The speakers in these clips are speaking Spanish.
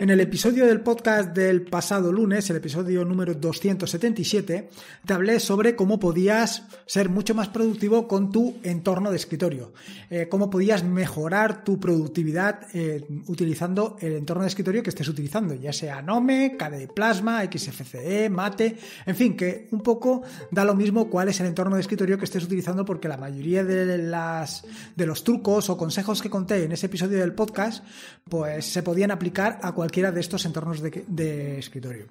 En el episodio del podcast del pasado lunes, el episodio número 277, te hablé sobre cómo podías ser mucho más productivo con tu entorno de escritorio, eh, cómo podías mejorar tu productividad eh, utilizando el entorno de escritorio que estés utilizando, ya sea Nome, KDE Plasma, XFCE, Mate, en fin, que un poco da lo mismo cuál es el entorno de escritorio que estés utilizando porque la mayoría de, las, de los trucos o consejos que conté en ese episodio del podcast, pues se podían aplicar a cualquiera de estos entornos de, escritorio.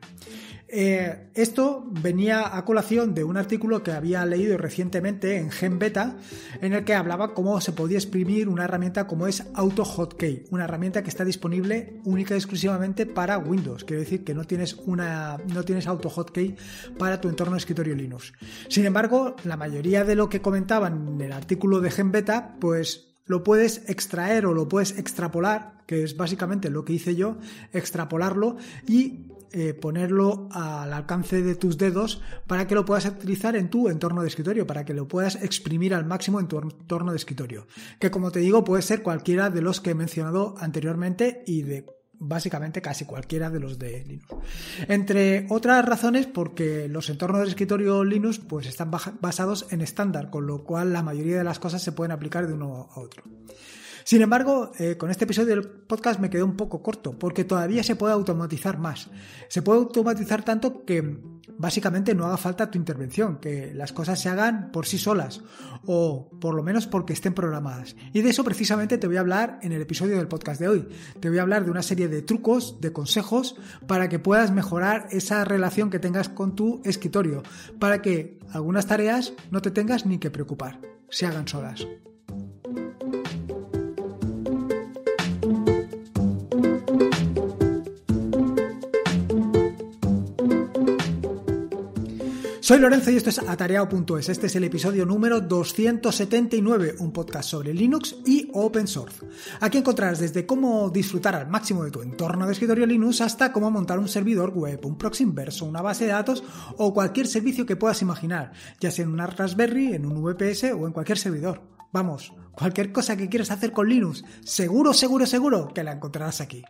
Eh, esto venía a colación de un artículo que había leído recientemente en Gen Beta, en el que hablaba cómo se podía exprimir una herramienta como es AutoHotkey, una herramienta que está disponible única y exclusivamente para Windows. quiero decir que no tienes, una, no tienes AutoHotkey para tu entorno de escritorio Linux. Sin embargo, la mayoría de lo que comentaban en el artículo de Gen Beta, pues lo puedes extraer o lo puedes extrapolar que es básicamente lo que hice yo, extrapolarlo y eh, ponerlo al alcance de tus dedos para que lo puedas utilizar en tu entorno de escritorio, para que lo puedas exprimir al máximo en tu entorno de escritorio. Que como te digo, puede ser cualquiera de los que he mencionado anteriormente y de básicamente casi cualquiera de los de Linux. Entre otras razones, porque los entornos de escritorio Linux pues, están basados en estándar, con lo cual la mayoría de las cosas se pueden aplicar de uno a otro. Sin embargo, eh, con este episodio del podcast me quedé un poco corto, porque todavía se puede automatizar más. Se puede automatizar tanto que básicamente no haga falta tu intervención, que las cosas se hagan por sí solas, o por lo menos porque estén programadas. Y de eso precisamente te voy a hablar en el episodio del podcast de hoy. Te voy a hablar de una serie de trucos, de consejos, para que puedas mejorar esa relación que tengas con tu escritorio, para que algunas tareas no te tengas ni que preocupar, se hagan solas. Soy Lorenzo y esto es atareado.es. Este es el episodio número 279, un podcast sobre Linux y open source. Aquí encontrarás desde cómo disfrutar al máximo de tu entorno de escritorio Linux hasta cómo montar un servidor web, un proxy inverso, una base de datos o cualquier servicio que puedas imaginar, ya sea en una Raspberry, en un VPS o en cualquier servidor. Vamos, cualquier cosa que quieras hacer con Linux, seguro, seguro, seguro que la encontrarás aquí.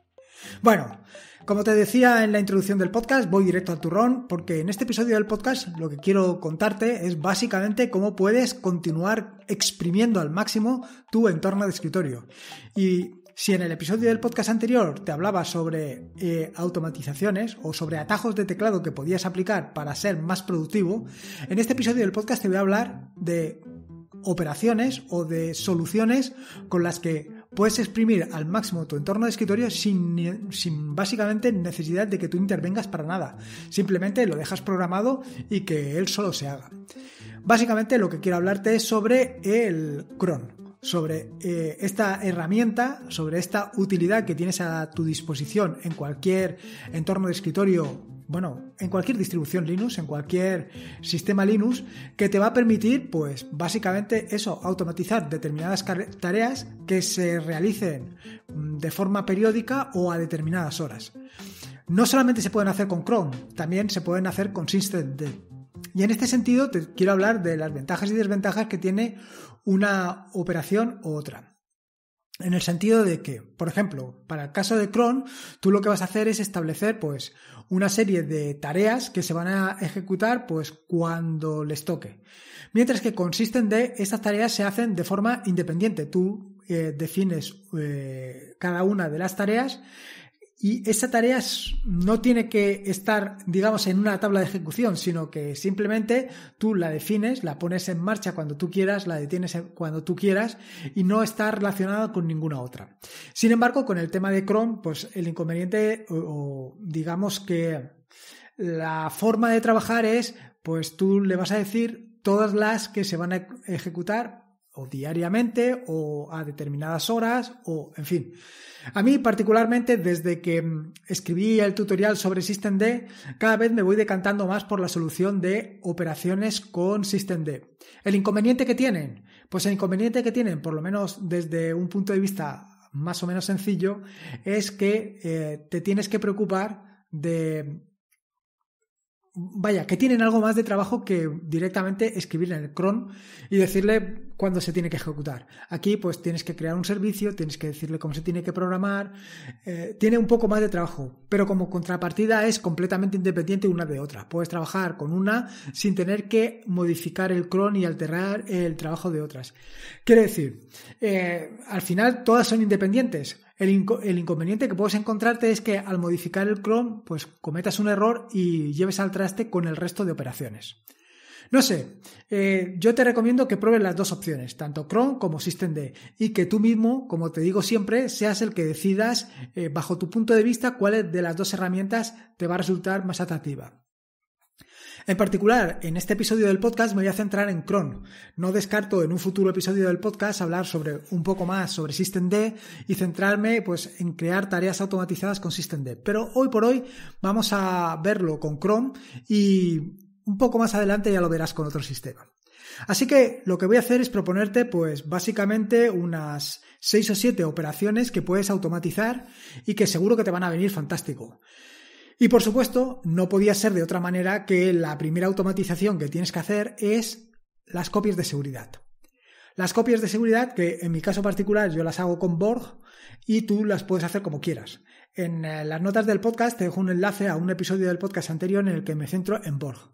Bueno, como te decía en la introducción del podcast, voy directo al turrón porque en este episodio del podcast lo que quiero contarte es básicamente cómo puedes continuar exprimiendo al máximo tu entorno de escritorio. Y si en el episodio del podcast anterior te hablaba sobre eh, automatizaciones o sobre atajos de teclado que podías aplicar para ser más productivo, en este episodio del podcast te voy a hablar de operaciones o de soluciones con las que puedes exprimir al máximo tu entorno de escritorio sin, básicamente necesidad de que tú intervengas para nada. Simplemente lo dejas programado y que él solo se haga. Básicamente lo que quiero hablarte es sobre el cron, sobre eh, esta herramienta, sobre esta utilidad que tienes a tu disposición en cualquier entorno de escritorio bueno, en cualquier distribución Linux, en cualquier sistema Linux, que te va a permitir, pues básicamente eso, automatizar determinadas tareas que se realicen mm, de forma periódica o a determinadas horas. No solamente se pueden hacer con Chrome, también se pueden hacer con SystemD. Y en este sentido te quiero hablar de las ventajas y desventajas que tiene una operación u otra. En el sentido de que, por ejemplo, para el caso de cron, tú lo que vas a hacer es establecer, pues, una serie de tareas que se van a ejecutar, pues, cuando les toque. Mientras que consisten de, estas tareas se hacen de forma independiente. Tú eh, defines eh, cada una de las tareas y esa tarea no tiene que estar, digamos, en una tabla de ejecución, sino que simplemente tú la defines, la pones en marcha cuando tú quieras, la detienes cuando tú quieras y no está relacionada con ninguna otra. Sin embargo, con el tema de Chrome, pues el inconveniente o, o digamos que la forma de trabajar es, pues tú le vas a decir todas las que se van a ejecutar o diariamente o a determinadas horas o en fin. A mí particularmente desde que mm, escribí el tutorial sobre SystemD cada vez me voy decantando más por la solución de operaciones con SystemD. El inconveniente que tienen, pues el inconveniente que tienen por lo menos desde un punto de vista más o menos sencillo es que eh, te tienes que preocupar de vaya, que tienen algo más de trabajo que directamente escribir en el cron y decirle cuándo se tiene que ejecutar. Aquí pues tienes que crear un servicio, tienes que decirle cómo se tiene que programar, eh, tiene un poco más de trabajo, pero como contrapartida es completamente independiente una de otra. Puedes trabajar con una sin tener que modificar el cron y alterar el trabajo de otras. Quiere decir, eh, al final todas son independientes. El, inconveniente que puedes encontrarte es que al modificar el Chrome pues cometas un error y lleves al traste con el resto de operaciones. No sé, eh, yo te recomiendo que pruebes las dos opciones, tanto Chrome como SystemD, y que tú mismo, como te digo siempre, seas el que decidas eh, bajo tu punto de vista cuál de las dos herramientas te va a resultar más atractiva. En particular, en este episodio del podcast me voy a centrar en Chrome. No descarto en un futuro episodio del podcast hablar sobre un poco más sobre systemd y centrarme pues en crear tareas automatizadas con systemd. Pero hoy por hoy vamos a verlo con Chrome y un poco más adelante ya lo verás con otro sistema. Así que lo que voy a hacer es proponerte, pues básicamente unas 6 o 7 operaciones que puedes automatizar y que seguro que te van a venir fantástico. Y por supuesto, no podía ser de otra manera que la primera automatización que tienes que hacer es las copias de seguridad. Las copias de seguridad, que en mi caso particular yo las hago con Borg y tú las puedes hacer como quieras. En eh, las notas del podcast te dejo un enlace a un episodio del podcast anterior en el que me centro en Borg.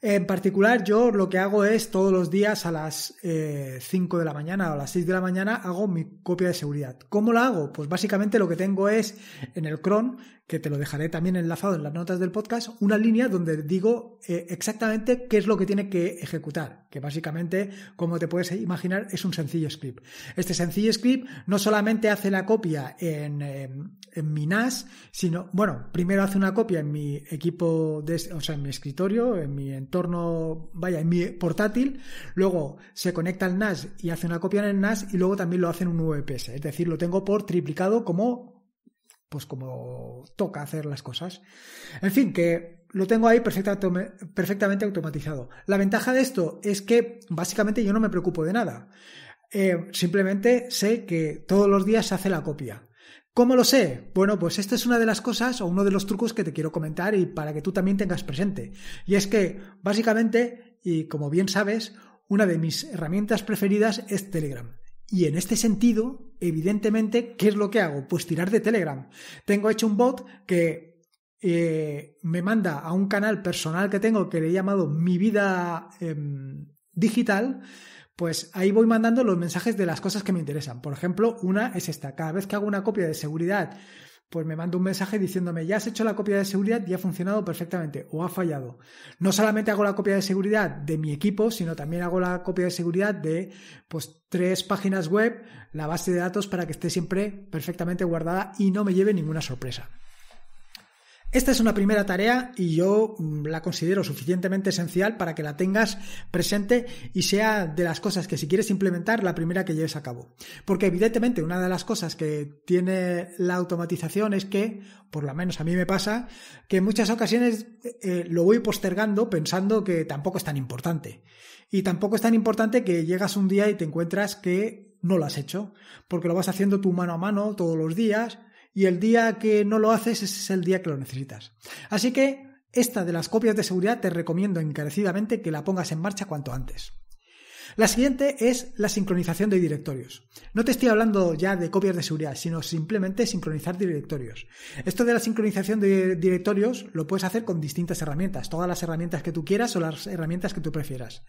En particular, yo lo que hago es todos los días a las 5 eh, de la mañana o a las 6 de la mañana hago mi copia de seguridad. ¿Cómo la hago? Pues básicamente lo que tengo es en el cron que te lo dejaré también enlazado en las notas del podcast, una línea donde digo eh, exactamente qué es lo que tiene que ejecutar, que básicamente, como te puedes imaginar, es un sencillo script. Este sencillo script no solamente hace la copia en, em, en mi NAS, sino, bueno, primero hace una copia en mi equipo, o sea, en mi escritorio, en mi entorno, vaya, en mi portátil, luego se conecta al NAS y hace una copia en el NAS y luego también lo hace en un VPS, es decir, lo tengo por triplicado como pues como toca hacer las cosas. En fin, que lo tengo ahí perfectamente automatizado. La ventaja de esto es que básicamente yo no me preocupo de nada. Eh, simplemente sé que todos los días se hace la copia. ¿Cómo lo sé? Bueno, pues esta es una de las cosas o uno de los trucos que te quiero comentar y para que tú también tengas presente. Y es que, básicamente, y como bien sabes, una de mis herramientas preferidas es Telegram. Y en este sentido, evidentemente, ¿qué es lo que hago? Pues tirar de Telegram. Tengo hecho un bot que eh, me manda a un canal personal que tengo que le he llamado Mi Vida em, Digital. Pues ahí voy mandando los mensajes de las cosas que me interesan. Por ejemplo, una es esta. Cada vez que hago una copia de seguridad pues me manda un mensaje diciéndome, ya has hecho la copia de seguridad y ha funcionado perfectamente o ha fallado. No solamente hago la copia de seguridad de mi equipo, sino también hago la copia de seguridad de pues, tres páginas web, la base de datos para que esté siempre perfectamente guardada y no me lleve ninguna sorpresa. Esta es una primera tarea y yo mm, la considero suficientemente esencial para que la tengas presente y sea de las cosas que si quieres implementar la primera que lleves a cabo. Porque evidentemente una de las cosas que tiene la automatización es que, por lo menos a mí me pasa, que en muchas ocasiones eh, eh, lo voy postergando pensando que tampoco es tan importante. Y tampoco es tan importante que llegas un día y te encuentras que no lo has hecho, porque lo vas haciendo tú mano a mano todos los días y el día que no lo haces es el día que lo necesitas. Así que esta de las copias de seguridad te recomiendo encarecidamente que la pongas en marcha cuanto antes. La siguiente es la sincronización de directorios. No te estoy hablando ya de copias de seguridad, sino simplemente sincronizar directorios. Esto de la sincronización de directorios lo puedes hacer con distintas herramientas, todas las herramientas que tú quieras o las herramientas que tú prefieras.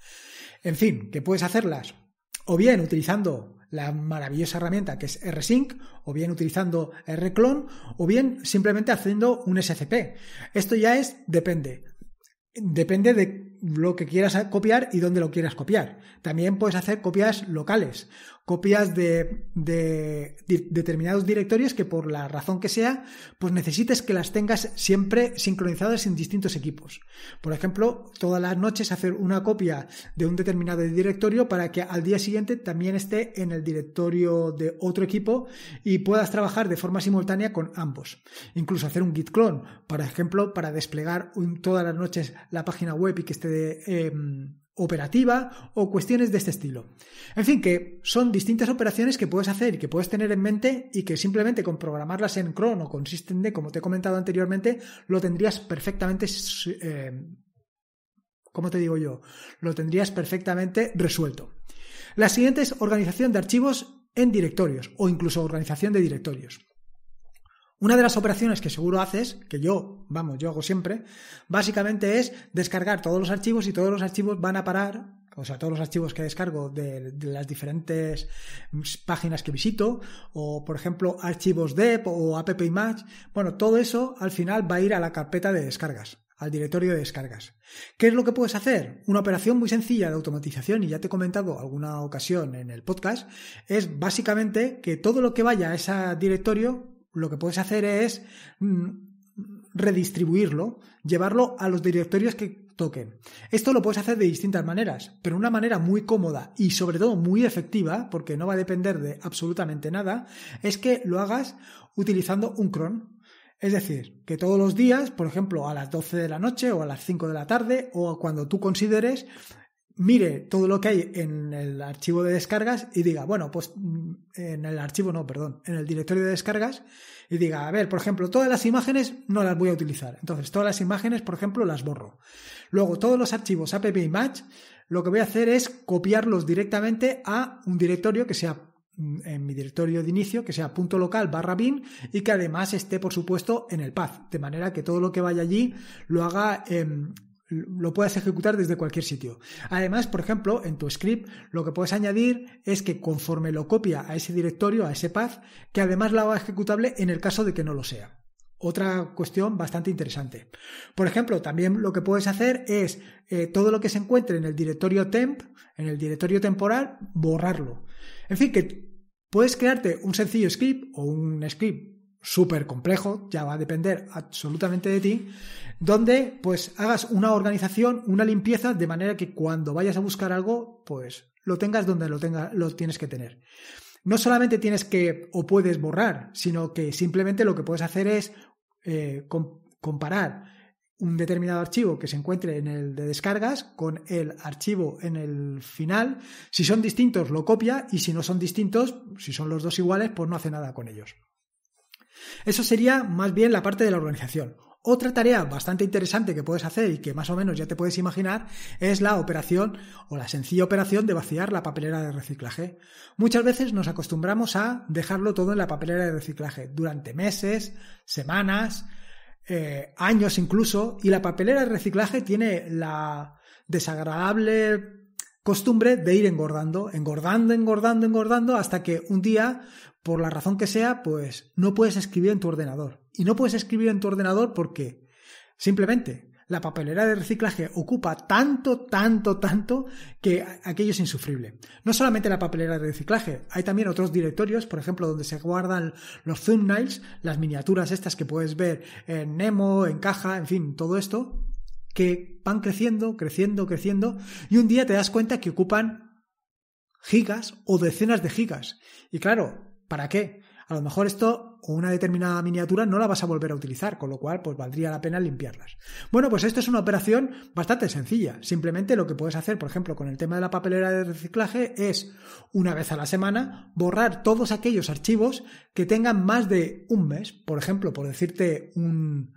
En fin, que puedes hacerlas o bien utilizando la maravillosa herramienta que es rsync, o bien utilizando R-Clone o bien simplemente haciendo un SCP. Esto ya es, depende. Depende de lo que quieras copiar y dónde lo quieras copiar. También puedes hacer copias locales, copias de, determinados directorios que por la razón que sea, pues necesites que las tengas siempre sincronizadas en distintos equipos. Por ejemplo, todas las noches hacer una copia de un determinado directorio para que al día siguiente también esté en el directorio de otro equipo y puedas trabajar de forma simultánea con ambos. Incluso hacer un git clone, por ejemplo, para desplegar todas las noches la página web y que esté Em, operativa o cuestiones de este estilo. En fin, que son distintas operaciones que puedes hacer y que puedes tener en mente y que simplemente con programarlas en cron o con systemd, como te he comentado anteriormente, lo tendrías perfectamente... Em, ¿Cómo te digo yo? Lo tendrías perfectamente resuelto. La siguiente es organización de archivos en directorios o incluso organización de directorios. Una de las operaciones que seguro haces, que yo, vamos, yo hago siempre, básicamente es descargar todos los archivos y todos los archivos van a parar, o sea, todos los archivos que descargo de, las diferentes páginas que visito, o por ejemplo, archivos DEP o Image. bueno, todo eso al final va a ir a la carpeta de descargas al directorio de descargas. ¿Qué es lo que puedes hacer? Una operación muy sencilla de automatización, y ya te he comentado alguna ocasión en el podcast, es básicamente que todo lo que vaya a ese directorio lo que puedes hacer es mm, redistribuirlo, llevarlo a los directorios que toquen. Esto lo puedes hacer de distintas maneras, pero una manera muy cómoda y sobre todo muy efectiva, porque no va a depender de absolutamente nada, es que lo hagas utilizando un cron. Es decir, que todos los días, por ejemplo, a las 12 de la noche o a las 5 de la tarde o cuando tú consideres, mire todo lo que hay en el archivo de descargas y diga, bueno, pues mm, en el archivo no, perdón, en el directorio de descargas y diga, a ver, por ejemplo, todas las imágenes no las voy a utilizar. Entonces, todas las imágenes, por ejemplo, las borro. Luego, todos los archivos app match, lo que voy a hacer es copiarlos directamente a un directorio que sea mm, en mi directorio de inicio, que sea punto local barra bin y que además esté, por supuesto, en el path, de manera que todo lo que vaya allí lo haga... en lo puedas ejecutar desde cualquier sitio. Además, por ejemplo, en tu script lo que puedes añadir es que conforme lo copia a ese directorio, a ese path, que además la haga ejecutable en el caso de que no lo sea. Otra cuestión bastante interesante. Por ejemplo, también lo que puedes hacer es eh, todo lo que se encuentre en el directorio temp, en el directorio temporal, borrarlo. En fin, que puedes crearte un sencillo script o un script súper complejo, ya va a depender absolutamente de ti, donde pues hagas una organización, una limpieza, de manera que cuando vayas a buscar algo, pues lo tengas donde lo, tengas, lo tienes que tener. No solamente tienes que o puedes borrar, sino que simplemente lo que puedes hacer es eh, comparar un determinado archivo que se encuentre en el de descargas con el archivo en el final. Si son distintos, lo copia y si no son distintos, si son los dos iguales, pues no hace nada con ellos. Eso sería más bien la parte de la organización. Otra tarea bastante interesante que puedes hacer y que más o menos ya te puedes imaginar es la operación o la sencilla operación de vaciar la papelera de reciclaje. Muchas veces nos acostumbramos a dejarlo todo en la papelera de reciclaje durante meses, semanas, eh, años incluso, y la papelera de reciclaje tiene la desagradable costumbre de ir engordando, engordando, engordando, engordando, hasta que un día, por la razón que sea, pues no puedes escribir en tu ordenador. Y no puedes escribir en tu ordenador porque simplemente la papelera de reciclaje ocupa tanto, tanto, tanto que aquello es insufrible. No solamente la papelera de reciclaje, hay también otros directorios, por ejemplo, donde se guardan los thumbnails, las miniaturas estas que puedes ver en Nemo, en caja, en fin, todo esto, que van creciendo, creciendo, creciendo, y un día te das cuenta que ocupan gigas o decenas de gigas. Y claro, ¿para qué? A lo mejor esto o una determinada miniatura no la vas a volver a utilizar, con lo cual pues valdría la pena limpiarlas. Bueno, pues esto es una operación bastante sencilla. Simplemente lo que puedes hacer, por ejemplo, con el tema de la papelera de reciclaje es una vez a la semana borrar todos aquellos archivos que tengan más de un mes, por ejemplo, por decirte un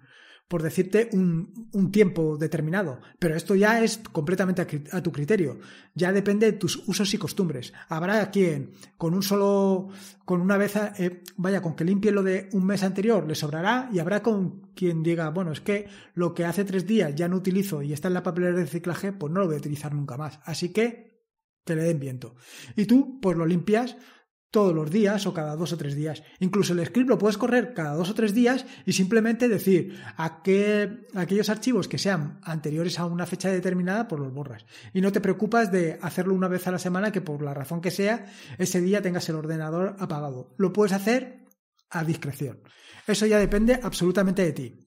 por decirte un, un tiempo determinado, pero esto ya es completamente a, tu criterio, ya depende de tus usos y costumbres. Habrá quien con un solo, con una vez, eh, vaya, con que limpie lo de un mes anterior le sobrará y habrá con quien diga, bueno, es que lo que hace tres días ya no utilizo y está en la papelera de reciclaje, pues no lo voy a utilizar nunca más. Así que te le den viento. Y tú, pues lo limpias todos los días o cada dos o tres días. Incluso el script lo puedes correr cada dos o tres días y simplemente decir a aquellos archivos que sean anteriores a una fecha determinada, pues los borras. Y no te preocupas de hacerlo una vez a la semana que por la razón que sea, ese día tengas el ordenador apagado. Lo puedes hacer a discreción. Eso ya depende absolutamente de ti.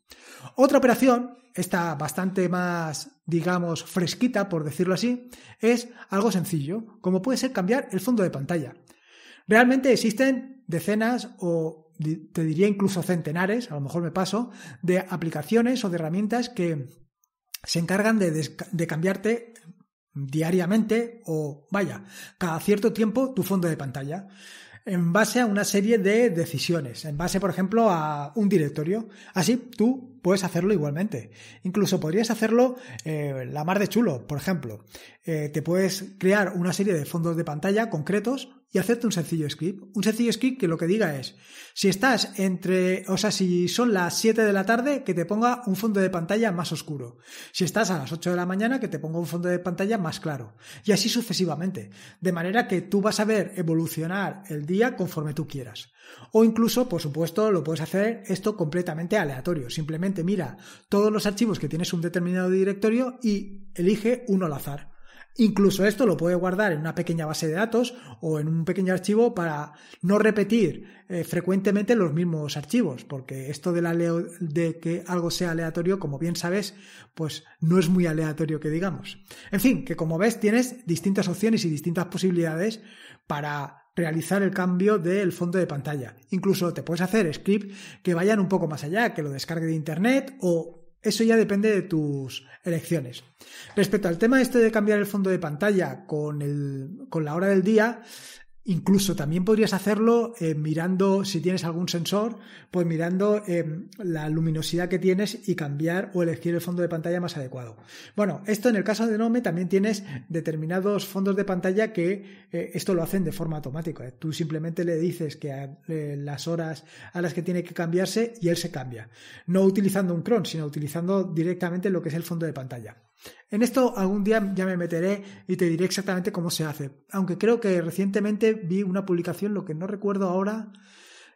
Otra operación, esta bastante más, digamos, fresquita, por decirlo así, es algo sencillo, como puede ser cambiar el fondo de pantalla. Realmente existen decenas o te diría incluso centenares, a lo mejor me paso, de aplicaciones o de herramientas que se encargan de, cambiarte diariamente o, vaya, cada cierto tiempo tu fondo de pantalla en base a una serie de decisiones, en base, por ejemplo, a un directorio. Así tú puedes hacerlo igualmente. Incluso podrías hacerlo eh, la mar de chulo, por ejemplo. Eh, te puedes crear una serie de fondos de pantalla concretos y hacerte un sencillo script. Un sencillo script que lo que diga es, si estás entre, o sea, si son las 7 de la tarde, que te ponga un fondo de pantalla más oscuro. Si estás a las 8 de la mañana, que te ponga un fondo de pantalla más claro. Y así sucesivamente. De manera que tú vas a ver evolucionar el día conforme tú quieras. O incluso, por supuesto, lo puedes hacer esto completamente aleatorio. Simplemente mira todos los archivos que tienes un determinado directorio y elige uno al azar. Incluso esto lo puede guardar en una pequeña base de datos o en un pequeño archivo para no repetir eh, frecuentemente los mismos archivos, porque esto de, la de que algo sea aleatorio, como bien sabes, pues no es muy aleatorio que digamos. En fin, que como ves tienes distintas opciones y distintas posibilidades para realizar el cambio del fondo de pantalla. Incluso te puedes hacer script que vayan un poco más allá, que lo descargue de internet o eso ya depende de tus elecciones. Respecto al tema este de cambiar el fondo de pantalla con, el, con la hora del día, Incluso también podrías hacerlo eh, mirando, si tienes algún sensor, pues mirando eh, la luminosidad que tienes y cambiar o elegir el fondo de pantalla más adecuado. Bueno, esto en el caso de Nome también tienes determinados fondos de pantalla que eh, esto lo hacen de forma automática. Tú simplemente le dices que a, las horas a las que tiene que cambiarse y él se cambia. No utilizando un cron, sino utilizando directamente lo que es el fondo de pantalla. En esto algún día ya me meteré y te diré exactamente cómo se hace, aunque creo que recientemente vi una publicación, lo que no recuerdo ahora,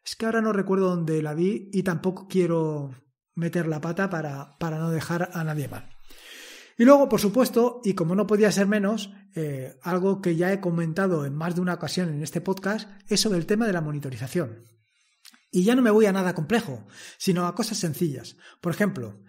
es que ahora no recuerdo dónde la vi y tampoco quiero meter la pata para, no dejar a nadie mal. Y luego, por supuesto, y como no podía ser menos, eh, algo que ya he comentado en más de una ocasión en este podcast es sobre el tema de la monitorización. Y ya no me voy a nada complejo, sino a cosas sencillas. Por ejemplo,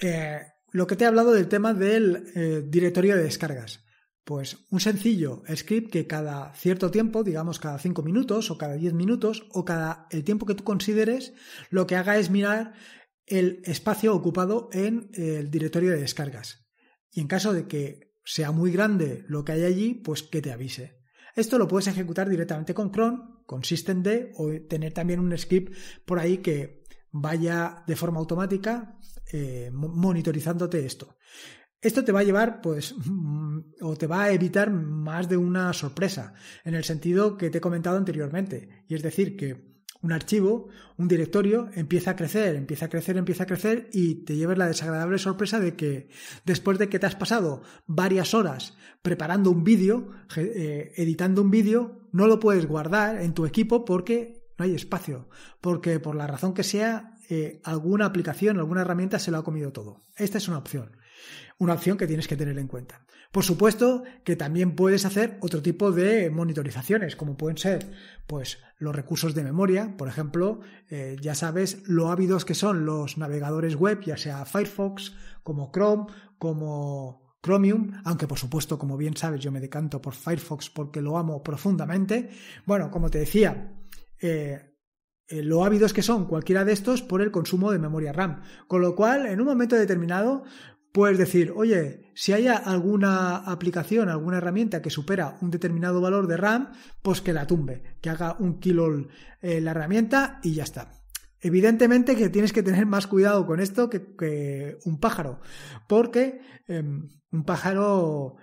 eh, lo que te he hablado del tema del eh, directorio de descargas. Pues un sencillo script que cada cierto tiempo, digamos cada 5 minutos o cada 10 minutos o cada el tiempo que tú consideres, lo que haga es mirar el espacio ocupado en el directorio de descargas. Y en caso de que sea muy grande lo que hay allí, pues que te avise. Esto lo puedes ejecutar directamente con cron, con systemd o tener también un script por ahí que vaya de forma automática eh, monitorizándote esto. Esto te va a llevar, pues, mm, o te va a evitar más de una sorpresa, en el sentido que te he comentado anteriormente. Y es decir, que un archivo, un directorio, empieza a crecer, empieza a crecer, empieza a crecer y te llevas la desagradable sorpresa de que después de que te has pasado varias horas preparando un vídeo, eh, editando un vídeo, no lo puedes guardar en tu equipo porque no hay espacio, porque por la razón que sea, eh, alguna aplicación, alguna herramienta se lo ha comido todo. Esta es una opción, una opción que tienes que tener en cuenta. Por supuesto que también puedes hacer otro tipo de monitorizaciones, como pueden ser pues, los recursos de memoria, por ejemplo, eh, ya sabes lo ávidos que son los navegadores web, ya sea Firefox, como Chrome, como Chromium, aunque por supuesto, como bien sabes, yo me decanto por Firefox porque lo amo profundamente. Bueno, como te decía, eh, eh, lo ávidos que son cualquiera de estos por el consumo de memoria RAM. Con lo cual, en un momento determinado, puedes decir, oye, si hay alguna aplicación, alguna herramienta que supera un determinado valor de RAM, pues que la tumbe, que haga un kilo eh, la herramienta y ya está. Evidentemente que tienes que tener más cuidado con esto que, un pájaro, porque em, un pájaro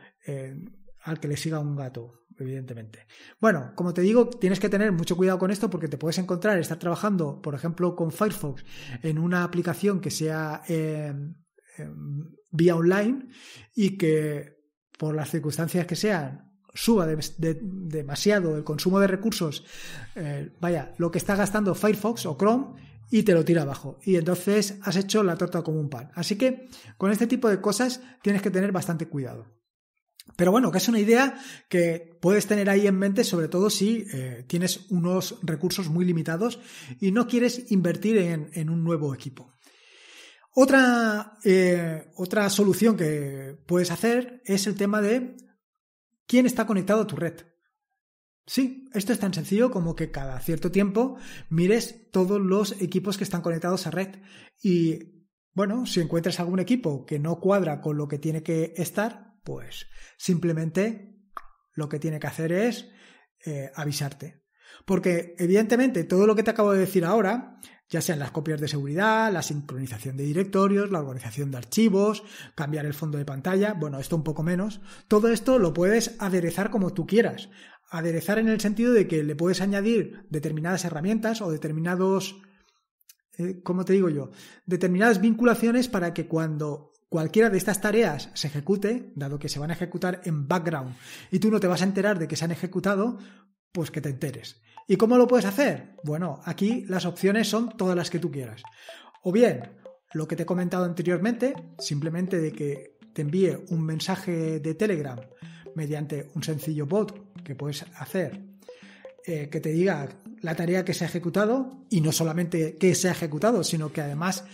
al que le siga un gato evidentemente. Bueno, como te digo, tienes que tener mucho cuidado con esto porque te puedes encontrar, estar trabajando, por ejemplo, con Firefox en una aplicación que sea em, em, vía online y que por las circunstancias que sean suba demasiado el consumo de recursos, eh, vaya, lo que está gastando Firefox o Chrome y te lo tira abajo. Y entonces has hecho la torta como un pan. Así que con este tipo de cosas tienes que tener bastante cuidado. Pero bueno, que es una idea que puedes tener ahí en mente, sobre todo si eh, tienes unos recursos muy limitados y no quieres invertir en, un nuevo equipo. Otra, eh, otra solución que puedes hacer es el tema de quién está conectado a tu red. Sí, esto es tan sencillo como que cada cierto tiempo mires todos los equipos que están conectados a red y, bueno, si encuentras algún equipo que no cuadra con lo que tiene que estar, pues simplemente lo que tiene que hacer es eh, avisarte. Porque evidentemente todo lo que te acabo de decir ahora, ya sean las copias de seguridad, la sincronización de directorios, la organización de archivos, cambiar el fondo de pantalla, bueno, esto un poco menos, todo esto lo puedes aderezar como tú quieras. Aderezar en el sentido de que le puedes añadir determinadas herramientas o determinados, eh, ¿cómo te digo yo? Determinadas vinculaciones para que cuando cualquiera de estas tareas se ejecute, dado que se van a ejecutar en background y tú no te vas a enterar de que se han ejecutado, pues que te enteres. ¿Y cómo lo puedes hacer? Bueno, aquí las opciones son todas las que tú quieras. O bien, lo que te he comentado anteriormente, simplemente de que te envíe un mensaje de Telegram mediante un sencillo bot que puedes hacer, eh, que te diga la tarea que se ha ejecutado y no solamente que se ha ejecutado, sino que además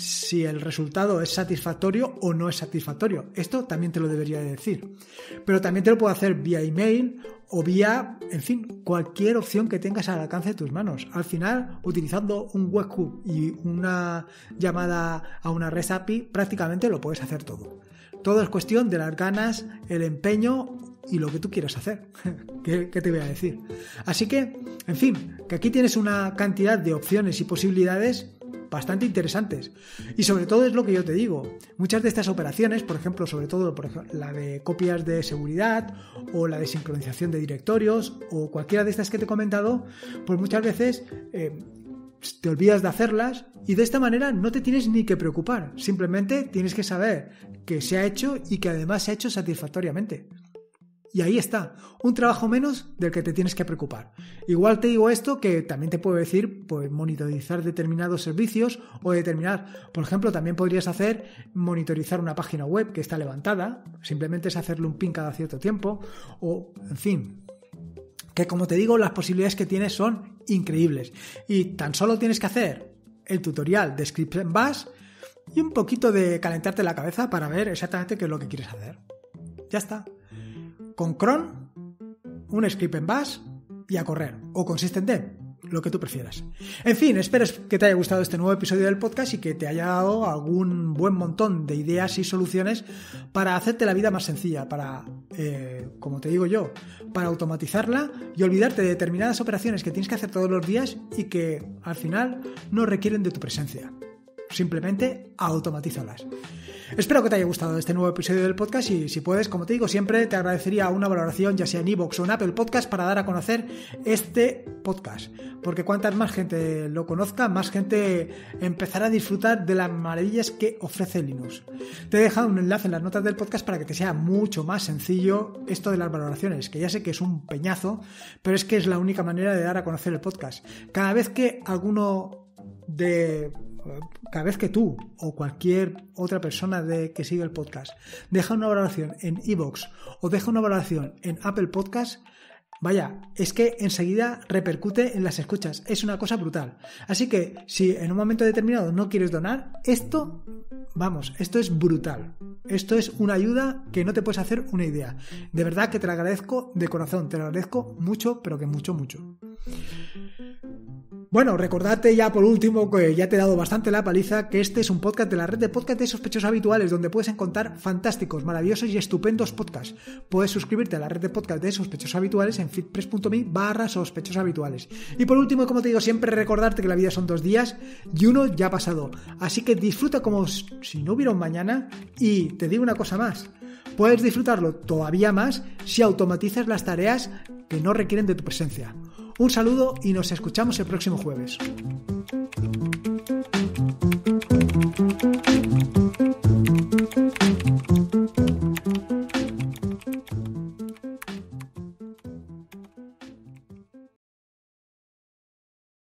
si el resultado es satisfactorio o no es satisfactorio. Esto también te lo debería decir. Pero también te lo puedo hacer vía email o vía, en fin, cualquier opción que tengas al alcance de tus manos. Al final, utilizando un webhook y una llamada a una red API, prácticamente lo puedes hacer todo. Todo es cuestión de las ganas, el empeño y lo que tú quieras hacer. ¿Qué, te voy a decir? Así que, en fin, que aquí tienes una cantidad de opciones y posibilidades bastante interesantes. Y sobre todo es lo que yo te digo, muchas de estas operaciones, por ejemplo, sobre todo la de copias de seguridad o la de sincronización de directorios o cualquiera de estas que te he comentado, pues muchas veces... Eh, te olvidas de hacerlas y de esta manera no te tienes ni que preocupar, simplemente tienes que saber que se ha hecho y que además se ha hecho satisfactoriamente. Y ahí está, un trabajo menos del que te tienes que preocupar. Igual te digo esto que también te puedo decir, pues monitorizar determinados servicios o determinar, por ejemplo, también podrías hacer monitorizar una página web que está levantada, simplemente es hacerle un pin cada cierto tiempo o, en fin, que como te digo, las posibilidades que tienes son increíbles. Y tan solo tienes que hacer el tutorial de Script Bash y un poquito de calentarte la cabeza para ver exactamente qué es lo que quieres hacer. Ya está con cron, un script en bash y a correr, o con systemd, lo que tú prefieras. En fin, espero que te haya gustado este nuevo episodio del podcast y que te haya dado algún buen montón de ideas y soluciones para hacerte la vida más sencilla, para, eh, como te digo yo, para automatizarla y olvidarte de determinadas operaciones que tienes que hacer todos los días y que al final no requieren de tu presencia simplemente automatízalas. Espero que te haya gustado este nuevo episodio del podcast y si puedes, como te digo siempre, te agradecería una valoración ya sea en iVoox o en Apple Podcast para dar a conocer este podcast. Porque cuantas más gente lo conozca, más gente empezará a disfrutar de las maravillas que ofrece Linux. Te he dejado un enlace en las notas del podcast para que te sea mucho más sencillo esto de las valoraciones, que ya sé que es un peñazo, pero es que es la única manera de dar a conocer el podcast. Cada vez que alguno de cada vez que tú o cualquier otra persona de, que sigue el podcast deja una valoración en iVoox o deja una valoración en Apple Podcast, Vaya, es que enseguida repercute en las escuchas. Es una cosa brutal. Así que si en un momento determinado no quieres donar, esto, vamos, esto es brutal. Esto es una ayuda que no te puedes hacer una idea. De verdad que te lo agradezco de corazón. Te lo agradezco mucho, pero que mucho, mucho. Bueno, recordate ya por último que ya te he dado bastante la paliza, que este es un podcast de la red de podcast de sospechosos habituales, donde puedes encontrar fantásticos, maravillosos y estupendos podcasts. Puedes suscribirte a la red de podcast de sospechosos habituales en fitpress.me barra sospechos habituales. Y por último, como te digo, siempre recordarte que la vida son dos días y uno ya ha pasado. Así que disfruta como si no hubiera un mañana y te digo una cosa más. Puedes disfrutarlo todavía más si automatizas las tareas que no requieren de tu presencia. Un saludo y nos escuchamos el próximo jueves.